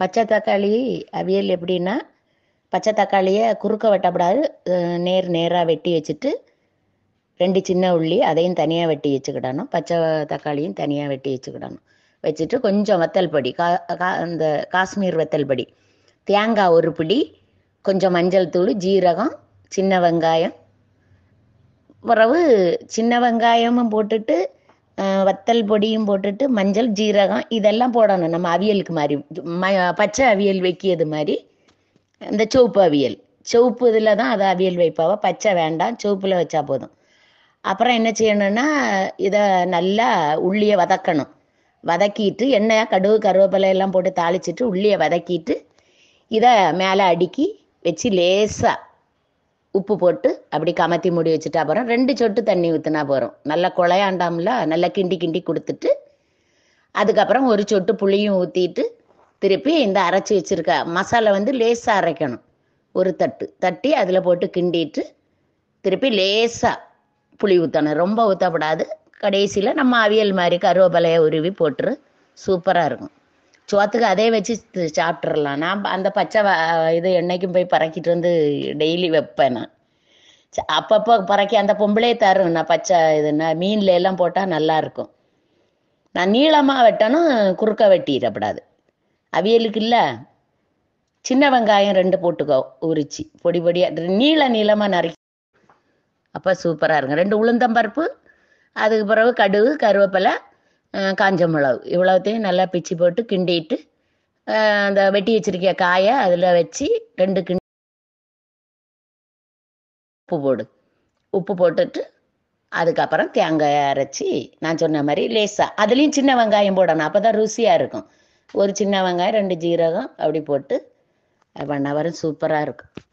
பச்சை தக்காளி அவியல் எப்படின்னா பச்சை தக்காளியை குறுக்க வெட்டப்படாது நேர் நேராக வெட்டி வச்சுட்டு ரெண்டு சின்ன உள்ளி அதையும் தனியாக வெட்டி வச்சுக்கிடணும் பச்சை தக்காளியும் தனியாக வெட்டி வச்சுக்கிடணும் வச்சுட்டு கொஞ்சம் வத்தல் பொடி கா கா அந்த காஷ்மீர் வத்தல் பொடி தேங்காய் ஒரு பிடி கொஞ்சம் மஞ்சள் தூள் ஜீரகம் சின்ன வெங்காயம் பிறகு சின்ன வெங்காயமும் போட்டுட்டு வத்தல் பொடியும் போட்டுட்டு மஞ்சள் ஜீரகம் இதெல்லாம் போடணும் நம்ம அவியலுக்கு மாதிரி பச்சை அவியல் வைக்கியது மாதிரி இந்த சிவப்பு அவியல் சிவப்பு இதில் தான் அதை அவியல் வைப்பாவோ பச்சை வேண்டாம் சிவப்பில் வச்சா போதும் அப்புறம் என்ன செய்யணும்னா இதை நல்லா உள்ளியை வதக்கணும் வதக்கிட்டு எண்ணெய் கடுகு கருவேப்பிலை எல்லாம் போட்டு தாளிச்சிட்டு உள்ளியை வதக்கிட்டு இதை மேலே அடுக்கி வச்சு லேசாக உப்பு போட்டு அப்படி கமத்தி மூடி வச்சுட்டா போகிறோம் ரெண்டு சொட்டு தண்ணி ஊற்றினா போகிறோம் நல்லா குழையாண்டாம்ல நல்லா கிண்டி கிண்டி கொடுத்துட்டு அதுக்கப்புறம் ஒரு சொட்டு புளியும் ஊற்றிட்டு திருப்பி இந்த அரைச்சி வச்சுருக்க மசாலா வந்து லேசாக அரைக்கணும் ஒரு தட்டு தட்டி அதில் போட்டு கிண்டிட்டு திருப்பி லேசாக புளி ஊற்றணும் ரொம்ப ஊற்றப்படாது கடைசியில் நம்ம அவியல் மாதிரி கருவேப்பிலையை உருவி போட்டுரு சூப்பராக இருக்கும் சோத்துக்கு அதே வச்சு சாப்பிட்றலாம் நான் அந்த பச்சை இது என்னைக்கும் போய் பறக்கிட்டு வந்து டெய்லி வைப்பேன் நான் அப்பப்போ பறக்கி அந்த பொம்பளே தரும் நான் பச்சை இதுன்னா மீன்ல எல்லாம் போட்டால் நல்லா இருக்கும் நான் நீளமாக வெட்டணும் குறுக்க வெட்டிடப்படாது அவியலுக்கு இல்லை சின்ன வெங்காயம் ரெண்டு போட்டுக்கோ உரிச்சு பொடி பொடியாக நீள நீளமாக நறுக்கி அப்போ சூப்பராக இருக்கும் ரெண்டு உளுந்தம்பருப்பு அதுக்கு பிறகு கடுகு கருவேப்பிலை காஞ்ச மிளகு இவ்வளோத்தையும் நல்லா பிச்சு போட்டு கிண்டிட்டு அந்த வெட்டி வச்சிருக்க காயை அதில் வச்சு ரெண்டு கிண்டி உப்பு போடு உப்பு போட்டுட்டு அதுக்கப்புறம் தேங்காய் அரைச்சி நான் சொன்ன மாதிரி லேசாக அதுலேயும் சின்ன வெங்காயம் போடணும் அப்போ தான் ருசியாக இருக்கும் ஒரு சின்ன வெங்காயம் ரெண்டு ஜீரகம் அப்படி போட்டு பண்ண வரும் சூப்பராக இருக்கும்